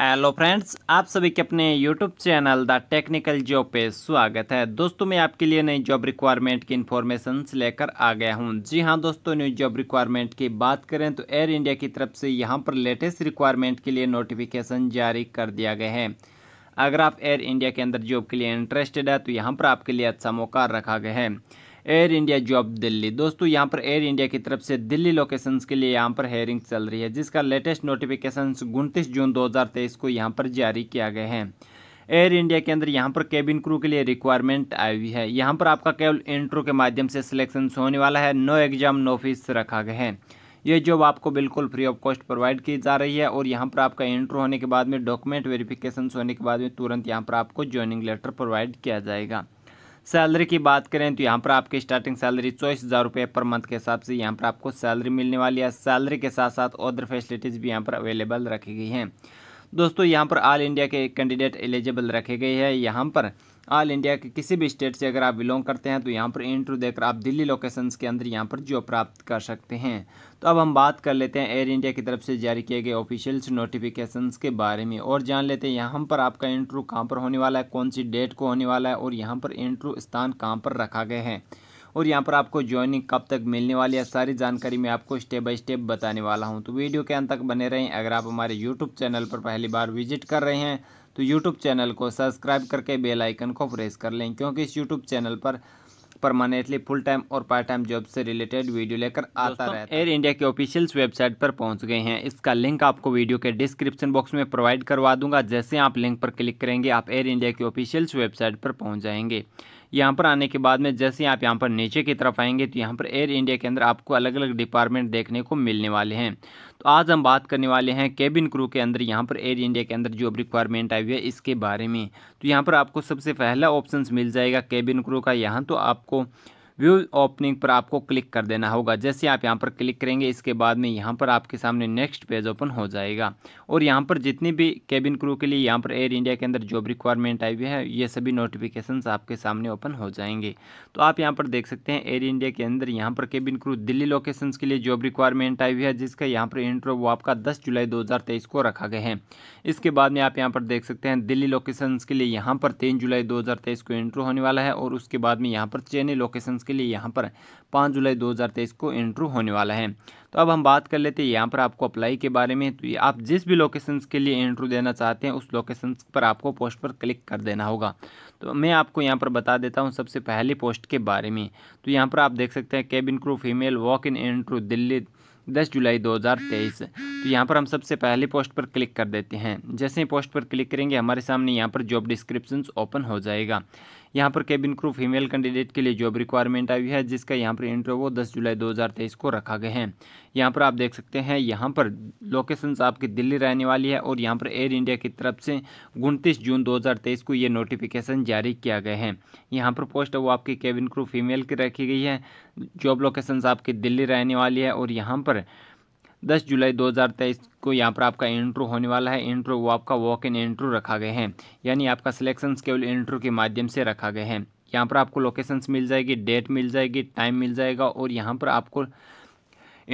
hello friends आप सभी के अपने YouTube channel the technical job पे स्वागत है दोस्तों मैं आपके लिए नई जॉब रिक्वायरमेंट की इन्फॉर्मेशन लेकर आ गया हूं जी हां दोस्तों न्यू जॉब रिक्वायरमेंट की बात करें तो एयर इंडिया की तरफ से यहां पर लेटेस्ट रिक्वायरमेंट के लिए नोटिफिकेशन जारी कर दिया गया है अगर आप एयर इंडिया के अंदर जॉब के लिए इंटरेस्टेड है तो यहाँ पर आपके लिए अच्छा मौका रखा गया है एयर इंडिया जॉब दिल्ली दोस्तों यहाँ पर एयर इंडिया की तरफ से दिल्ली लोकेशंस के लिए यहाँ पर हेयरिंग चल रही है जिसका लेटेस्ट नोटिफिकेशन उनतीस जून 2023 को यहाँ पर जारी किया गया है एयर इंडिया के अंदर यहाँ पर केबिन क्रू के लिए रिक्वायरमेंट आई हुई है यहाँ पर आपका केवल इंट्रो के माध्यम से सिलेक्शन होने वाला है नो एग्जाम नो फीस रखा गया है ये जॉब आपको बिल्कुल फ्री ऑफ कॉस्ट प्रोवाइड की जा रही है और यहाँ पर आपका इंट्रो होने के बाद में डॉक्यूमेंट वेरिफिकेशन होने के बाद में तुरंत यहाँ पर आपको ज्वाइनिंग लेटर प्रोवाइड किया जाएगा सैलरी की बात करें तो यहाँ पर आपकी स्टार्टिंग सैलरी चौबीस हज़ार रुपये पर मंथ के हिसाब से यहाँ पर आपको सैलरी मिलने वाली है सैलरी के साथ साथ अदर फैसिलिटीज़ भी यहाँ पर अवेलेबल रखी गई हैं दोस्तों यहाँ पर ऑल इंडिया के कैंडिडेट एलिजिबल रखे गए हैं यहाँ पर ऑल इंडिया के किसी भी स्टेट से अगर आप बिलोंग करते हैं तो यहाँ पर इंटरव्यू देकर आप दिल्ली लोकेशंस के अंदर यहाँ पर जॉब प्राप्त कर सकते हैं तो अब हम बात कर लेते हैं एयर इंडिया की तरफ से जारी किए गए ऑफिशियल्स नोटिफिकेशंस के बारे में और जान लेते हैं यहाँ पर आपका इंटरव्यू कहाँ पर होने वाला है कौन सी डेट को होने वाला है और यहाँ पर इंटरव्यू स्थान कहाँ पर रखा गया है और यहाँ पर आपको ज्वाइनिंग कब तक मिलने वाली है सारी जानकारी मैं आपको स्टेप बाय स्टेप बताने वाला हूँ तो वीडियो के अंत तक बने रहें अगर आप हमारे यूट्यूब चैनल पर पहली बार विजिट कर रहे हैं तो यूट्यूब चैनल को सब्सक्राइब करके बेल आइकन को प्रेस कर लें क्योंकि इस यूट्यूब चैनल पर परमानेंटली फुल टाइम और पार्ट टाइम जॉब से रिलेटेड वीडियो लेकर आता रहता है एयर इंडिया के ऑफिशियल्स वेबसाइट पर पहुंच गए हैं इसका लिंक आपको वीडियो के डिस्क्रिप्शन बॉक्स में प्रोवाइड करवा दूंगा जैसे आप लिंक पर क्लिक करेंगे आप एयर इंडिया के ऑफिशियल्स वेबसाइट पर पहुँच जाएंगे यहाँ पर आने के बाद में जैसे आप यहाँ पर नीचे की तरफ आएंगे तो यहाँ पर एयर इंडिया के अंदर आपको अलग अलग डिपार्टमेंट देखने को मिलने वाले हैं तो आज हम बात करने वाले हैं केबिन क्रू के अंदर यहाँ पर एयर इंडिया के अंदर जो रिक्वायरमेंट आई हुई है इसके बारे में तो यहाँ पर आपको सबसे पहला ऑप्शन मिल जाएगा केबिन क्रू का यहाँ तो आपको व्यू ओपनिंग पर आपको क्लिक कर देना होगा जैसे आप यहाँ पर क्लिक करेंगे इसके बाद में यहाँ पर आपके सामने नेक्स्ट पेज ओपन हो जाएगा और यहाँ पर जितनी भी केबिन क्रू के लिए यहाँ पर एयर इंडिया के अंदर जॉब रिक्वायरमेंट आई हुई है ये सभी नोटिफिकेशन आपके सामने ओपन हो जाएंगे तो आप यहाँ पर देख सकते हैं एयर इंडिया के अंदर यहाँ पर केबिन क्रू दिल्ली लोकेशन के लिए जॉब रिक्वायरमेंट आई हुई है जिसका यहाँ पर इंटरव्यू आपका दस जुलाई दो को रखा गया है इसके बाद में आप यहाँ पर देख सकते हैं दिल्ली लोकेशन के लिए यहाँ पर तीन जुलाई दो को इंटरव्यू होने वाला है और उसके बाद में यहाँ पर चेन्नई लोकेशन उसके लिए यहाँ पर पाँच जुलाई दो को इंटरव्यू होने वाला है तो अब हम बात कर लेते हैं यहाँ पर आपको अप्लाई के बारे में तो ये आप जिस भी लोकेशंस के लिए इंटरव्यू देना चाहते हैं उस लोकेशंस पर आपको पोस्ट पर क्लिक कर देना होगा तो मैं आपको यहाँ पर बता देता हूँ सबसे पहली पोस्ट के बारे में तो यहाँ पर आप देख सकते हैं cabin crew female walk in interview Delhi 10 जुलाई 2023 तो यहाँ पर हम सबसे पहले पोस्ट पर क्लिक कर देते हैं जैसे ही पोस्ट पर क्लिक करेंगे हमारे सामने यहाँ पर जॉब डिस्क्रिप्शन ओपन हो जाएगा यहाँ पर केबिन क्रू फीमेल कैंडिडेट के लिए जॉब रिक्वायरमेंट आई है जिसका यहाँ पर इंटरव्यू 10 जुलाई 2023 को रखा गया है यहाँ पर आप देख सकते हैं यहाँ पर लोकेशन आपकी दिल्ली रहने वाली है और यहाँ पर एयर इंडिया की तरफ से उनतीस जून 2023 को ये नोटिफिकेशन जारी किया गया है यहाँ पर पोस्ट वो आपकी केबिन क्रू फीमेल की रखी गई है जॉब लोकेशंस आपकी दिल्ली रहने वाली है और यहाँ पर 10 जुलाई 2023 को यहाँ पर आपका इंट्रो होने वाला है इंट्रो वो आपका वॉक इन इंट्रो रखा गया है यानी आपका सिलेक्शन केवल इंट्रो के माध्यम से रखा गया है यहाँ पर आपको लोकेशंस मिल जाएगी डेट मिल जाएगी टाइम मिल जाएगा और यहाँ पर आपको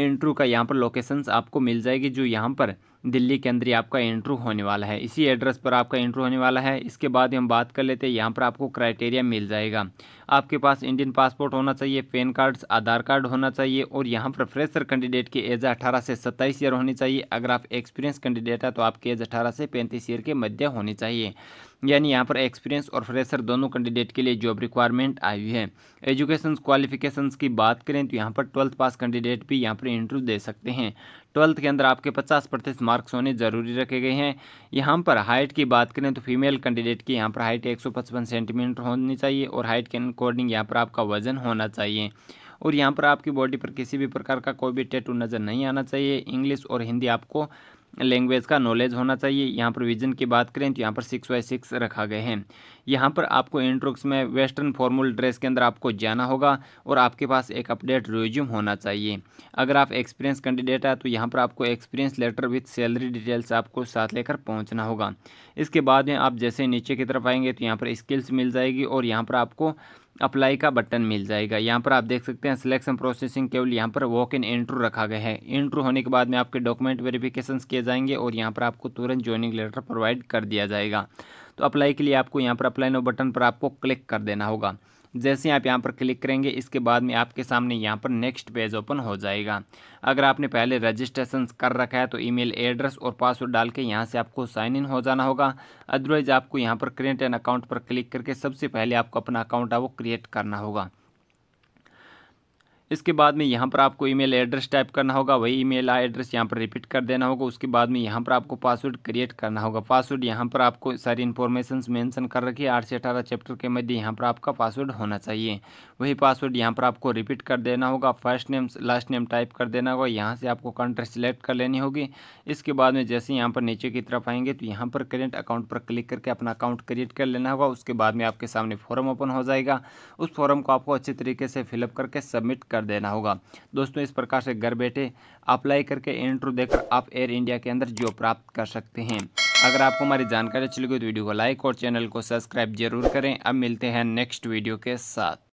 इंट्रो का यहाँ पर लोकेशंस आपको मिल जाएगी जो यहाँ पर दिल्ली के अंदर ही आपका इंट्रू होने वाला है इसी एड्रेस पर आपका इंट्रू होने वाला है इसके बाद हम बात कर लेते हैं यहाँ पर आपको क्राइटेरिया मिल जाएगा आपके पास इंडियन पासपोर्ट होना चाहिए पेन कार्ड आधार कार्ड होना चाहिए और यहाँ पर फ्रेशर कैंडिडेट की एज अठारह से सत्ताईस ईयर होनी चाहिए अगर आप एक्सपीरियंस कैंडिडेट है तो आपकी एज अठारह से पैंतीस ईयर के मध्य होनी चाहिए यानी यहाँ पर एक्सपीरियंस और फ्रेशर दोनों कैंडिडेट के लिए जॉब रिक्वायरमेंट आई हुई है एजुकेशन क्वालिफिकेशंस की बात करें तो यहाँ पर ट्वेल्थ पास कैंडिडेट भी यहाँ पर इंटरव्यू दे सकते हैं ट्वेल्थ के अंदर आपके पचास प्रतिशत मार्क्स होने जरूरी रखे गए हैं यहाँ पर हाइट की बात करें तो फीमेल कैंडिडेट की यहाँ पर हाइट एक सेंटीमीटर होनी चाहिए और हाइट के अकॉर्डिंग यहाँ पर आपका वजन होना चाहिए और यहाँ पर आपकी बॉडी पर किसी भी प्रकार का कोई भी टैटू नज़र नहीं आना चाहिए इंग्लिश और हिंदी आपको लैंग्वेज का नॉलेज होना चाहिए यहाँ पर विजन की बात करें तो यहाँ पर सिक्स बाई सिक्स रखा गए हैं यहाँ पर आपको इंट्रोक्स में वेस्टर्न फॉर्मल ड्रेस के अंदर आपको जाना होगा और आपके पास एक अपडेट रिज्यूम होना चाहिए अगर आप एक्सपीरियंस कैंडिडेट है तो यहाँ पर आपको experience letter with salary details आपको साथ लेकर पहुँचना होगा इसके बाद में आप जैसे नीचे की तरफ आएंगे तो यहाँ पर स्किल्स मिल जाएगी और यहाँ पर आपको अप्लाई का बटन मिल जाएगा यहाँ पर आप देख सकते हैं सिलेक्शन प्रोसेसिंग केवल यहाँ पर वॉक इन इंट्रो रखा गया है इंट्रो होने के बाद में आपके डॉक्यूमेंट वेरिफिकेशन किए जाएंगे और यहाँ पर आपको तुरंत ज्वाइनिंग लेटर प्रोवाइड कर दिया जाएगा तो अप्लाई के लिए आपको यहाँ पर अप्लाई नो बटन पर आपको क्लिक कर देना होगा जैसे आप यहाँ पर क्लिक करेंगे इसके बाद में आपके सामने यहाँ पर नेक्स्ट पेज ओपन हो जाएगा अगर आपने पहले रजिस्ट्रेशन कर रखा है तो ईमेल एड्रेस और पासवर्ड डाल के यहाँ से आपको साइन इन हो जाना होगा अदरवाइज़ आपको यहाँ पर क्रिएट एन अकाउंट पर क्लिक करके सबसे पहले आपको अपना अकाउंट है वो क्रिएट करना होगा इसके बाद में यहाँ पर आपको ईमेल एड्रेस टाइप करना होगा वही ईमेल एड्रेस यहाँ पर रिपीट कर देना होगा उसके बाद में यहाँ पर आपको पासवर्ड क्रिएट करना होगा पासवर्ड यहाँ पर आपको सारी इन्फॉर्मेशन मेंशन कर रखी है आठ से अठारह चैप्टर के मध्य यहाँ पर आपका पासवर्ड होना चाहिए वही पासवर्ड यहाँ पर आपको रिपीट कर देना होगा first name last name type कर देना होगा यहाँ से आपको कंट्री सिलेक्ट कर लेनी होगी इसके बाद में जैसे यहाँ पर नीचे की तरफ आएंगे तो यहाँ पर करेंट अकाउंट पर क्लिक करके अपना अकाउंट क्रिएट कर लेना होगा उसके बाद में आपके सामने फॉर्म ओपन हो जाएगा उस फॉर्म को आपको अच्छे तरीके से फिलअप करके सबमिट कर कर देना होगा दोस्तों इस प्रकार से घर बैठे अप्लाई करके इंटरव्यू देकर आप एयर इंडिया के अंदर जॉब प्राप्त कर सकते हैं अगर आपको हमारी जानकारी अच्छी लगी तो वीडियो को लाइक और चैनल को सब्सक्राइब जरूर करें अब मिलते हैं नेक्स्ट वीडियो के साथ